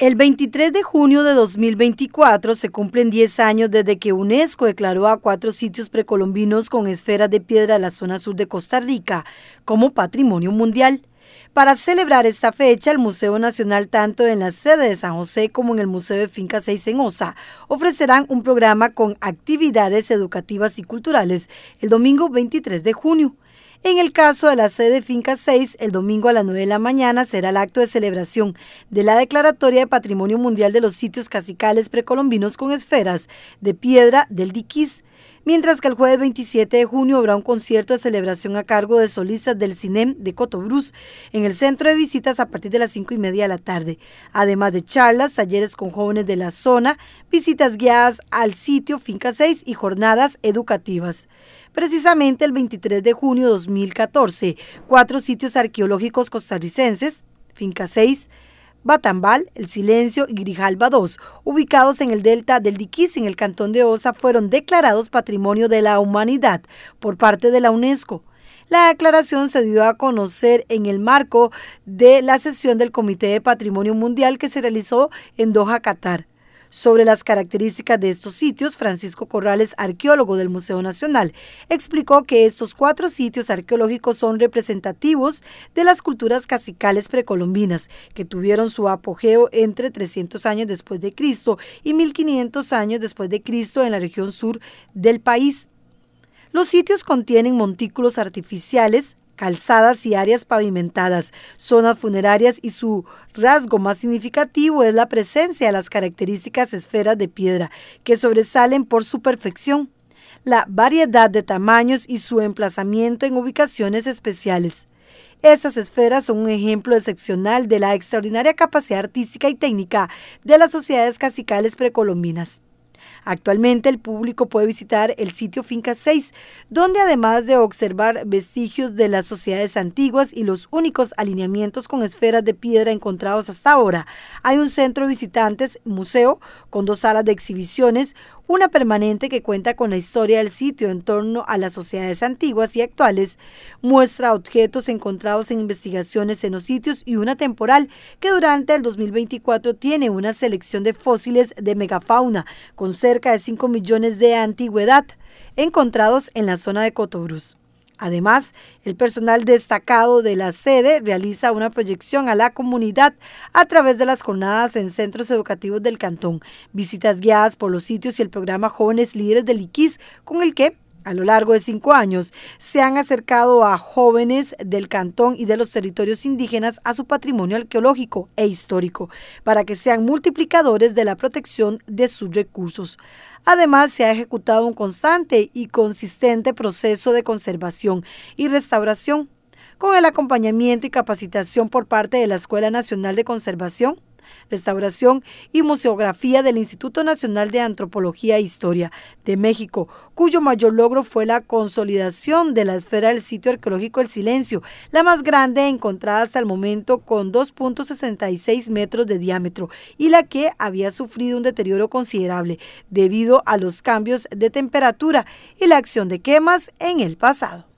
El 23 de junio de 2024 se cumplen 10 años desde que UNESCO declaró a cuatro sitios precolombinos con esferas de piedra de la zona sur de Costa Rica como patrimonio mundial. Para celebrar esta fecha, el Museo Nacional, tanto en la sede de San José como en el Museo de Finca 6 en Osa, ofrecerán un programa con actividades educativas y culturales el domingo 23 de junio. En el caso de la sede Finca 6, el domingo a las 9 de la mañana será el acto de celebración de la Declaratoria de Patrimonio Mundial de los Sitios Casicales Precolombinos con Esferas de Piedra del Diquís, mientras que el jueves 27 de junio habrá un concierto de celebración a cargo de solistas del CINEM de Cotobruz en el centro de visitas a partir de las 5 y media de la tarde, además de charlas, talleres con jóvenes de la zona, visitas guiadas al sitio Finca 6 y jornadas educativas. Precisamente el 23 de junio de 2014, cuatro sitios arqueológicos costarricenses, Finca 6, Batambal, El Silencio y Grijalba II, ubicados en el delta del Diquís en el cantón de Osa, fueron declarados Patrimonio de la Humanidad por parte de la UNESCO. La declaración se dio a conocer en el marco de la sesión del Comité de Patrimonio Mundial que se realizó en Doha, Qatar. Sobre las características de estos sitios, Francisco Corrales, arqueólogo del Museo Nacional, explicó que estos cuatro sitios arqueológicos son representativos de las culturas cacicales precolombinas, que tuvieron su apogeo entre 300 años después de Cristo y 1500 años después de Cristo en la región sur del país. Los sitios contienen montículos artificiales, calzadas y áreas pavimentadas, zonas funerarias y su rasgo más significativo es la presencia de las características esferas de piedra que sobresalen por su perfección, la variedad de tamaños y su emplazamiento en ubicaciones especiales. Estas esferas son un ejemplo excepcional de la extraordinaria capacidad artística y técnica de las sociedades casicales precolombinas. Actualmente el público puede visitar el sitio Finca 6, donde además de observar vestigios de las sociedades antiguas y los únicos alineamientos con esferas de piedra encontrados hasta ahora, hay un centro de visitantes, museo, con dos salas de exhibiciones, una permanente que cuenta con la historia del sitio en torno a las sociedades antiguas y actuales, muestra objetos encontrados en investigaciones en los sitios y una temporal que durante el 2024 tiene una selección de fósiles de megafauna con cerca de 5 millones de antigüedad encontrados en la zona de Cotobruz. Además, el personal destacado de la sede realiza una proyección a la comunidad a través de las jornadas en centros educativos del cantón, visitas guiadas por los sitios y el programa Jóvenes Líderes del IQUIS, con el que a lo largo de cinco años, se han acercado a jóvenes del cantón y de los territorios indígenas a su patrimonio arqueológico e histórico, para que sean multiplicadores de la protección de sus recursos. Además, se ha ejecutado un constante y consistente proceso de conservación y restauración, con el acompañamiento y capacitación por parte de la Escuela Nacional de Conservación Restauración y Museografía del Instituto Nacional de Antropología e Historia de México, cuyo mayor logro fue la consolidación de la esfera del sitio arqueológico El Silencio, la más grande encontrada hasta el momento con 2.66 metros de diámetro y la que había sufrido un deterioro considerable debido a los cambios de temperatura y la acción de quemas en el pasado.